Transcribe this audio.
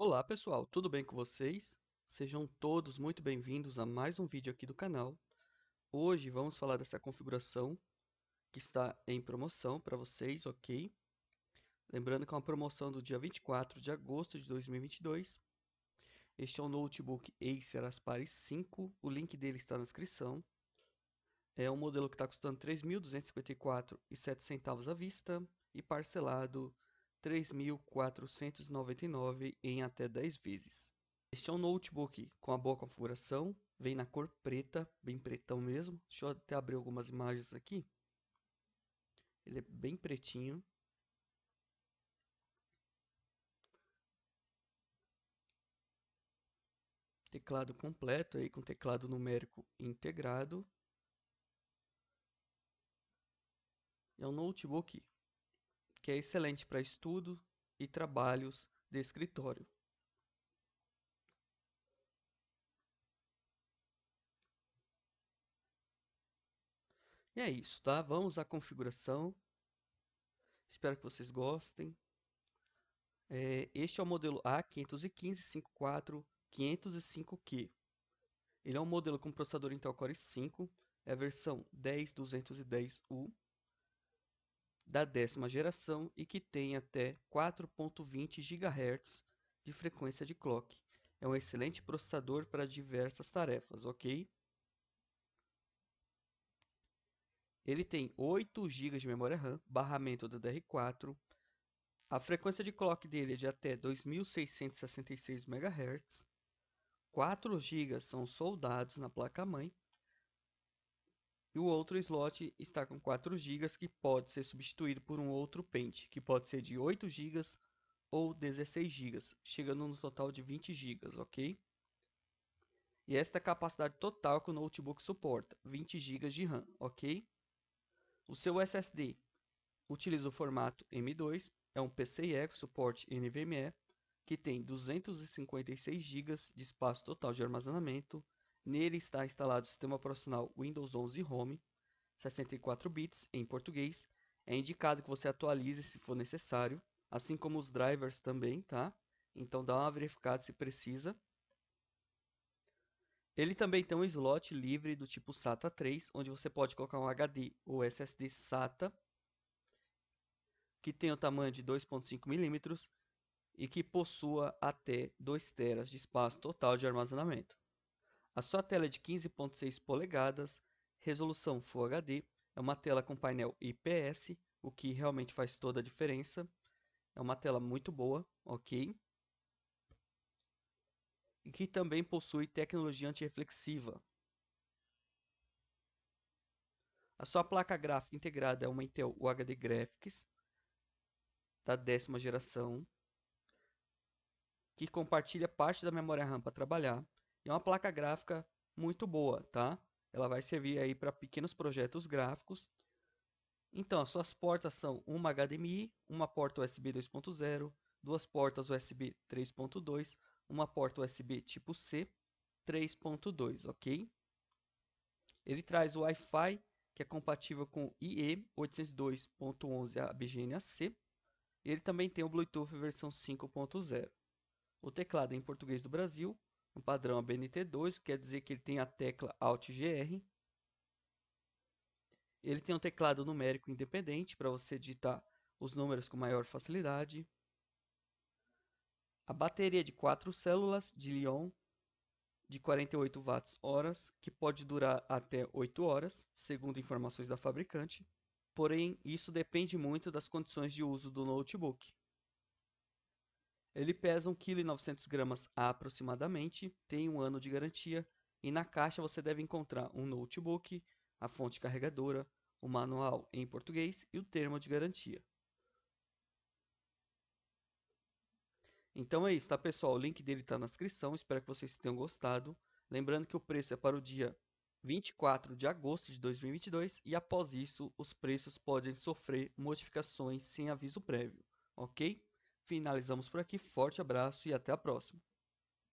Olá pessoal, tudo bem com vocês? Sejam todos muito bem-vindos a mais um vídeo aqui do canal. Hoje vamos falar dessa configuração que está em promoção para vocês, ok? Lembrando que é uma promoção do dia 24 de agosto de 2022. Este é um notebook Acer Aspire 5, o link dele está na descrição. É um modelo que está custando R$ 3.254,07 à vista e parcelado 3.499 em até 10 vezes. Este é um notebook com a boa configuração, vem na cor preta, bem pretão mesmo. Deixa eu até abrir algumas imagens aqui. Ele é bem pretinho. Teclado completo aí com teclado numérico integrado. É um notebook que é excelente para estudo e trabalhos de escritório. E é isso, tá? Vamos à configuração. Espero que vocês gostem. É, este é o modelo A515-54-505Q. Ele é um modelo com processador Intel Core i5, é a versão 10210U da décima geração e que tem até 4.20 GHz de frequência de clock. É um excelente processador para diversas tarefas, ok? Ele tem 8 GB de memória RAM, barramento DDR4. A frequência de clock dele é de até 2666 MHz. 4 GB são soldados na placa-mãe e o outro slot está com 4 GB que pode ser substituído por um outro pente, que pode ser de 8 GB ou 16 GB, chegando no total de 20 GB, ok? E esta é a capacidade total que o notebook suporta, 20 GB de RAM, ok? O seu SSD utiliza o formato M2, é um PCIe com suporte NVMe, que tem 256 GB de espaço total de armazenamento Nele está instalado o sistema operacional Windows 11 Home, 64 bits em português. É indicado que você atualize se for necessário, assim como os drivers também, tá? Então dá uma verificada se precisa. Ele também tem um slot livre do tipo SATA 3, onde você pode colocar um HD ou SSD SATA, que tem o tamanho de 2.5 mm e que possua até 2 TB de espaço total de armazenamento. A sua tela é de 15.6 polegadas, resolução Full HD, é uma tela com painel IPS, o que realmente faz toda a diferença. É uma tela muito boa, ok? E que também possui tecnologia antirreflexiva. A sua placa gráfica integrada é uma Intel UHD Graphics da décima geração, que compartilha parte da memória RAM para trabalhar é uma placa gráfica muito boa, tá? Ela vai servir aí para pequenos projetos gráficos. Então, as suas portas são uma HDMI, uma porta USB 2.0, duas portas USB 3.2, uma porta USB tipo C 3.2, ok? Ele traz o Wi-Fi, que é compatível com IE 802.11 abgna Ele também tem o Bluetooth versão 5.0. O teclado é em português do Brasil um padrão ABNT2, quer dizer que ele tem a tecla AltGR. Ele tem um teclado numérico independente para você digitar os números com maior facilidade. A bateria de 4 células de Lyon de 48 watts horas, que pode durar até 8 horas, segundo informações da fabricante. Porém, isso depende muito das condições de uso do notebook. Ele pesa 1,9 kg aproximadamente, tem um ano de garantia e na caixa você deve encontrar um notebook, a fonte carregadora, o manual em português e o termo de garantia. Então é isso, tá pessoal? O link dele está na descrição, espero que vocês tenham gostado. Lembrando que o preço é para o dia 24 de agosto de 2022 e após isso os preços podem sofrer modificações sem aviso prévio, ok? Finalizamos por aqui, forte abraço e até a próxima!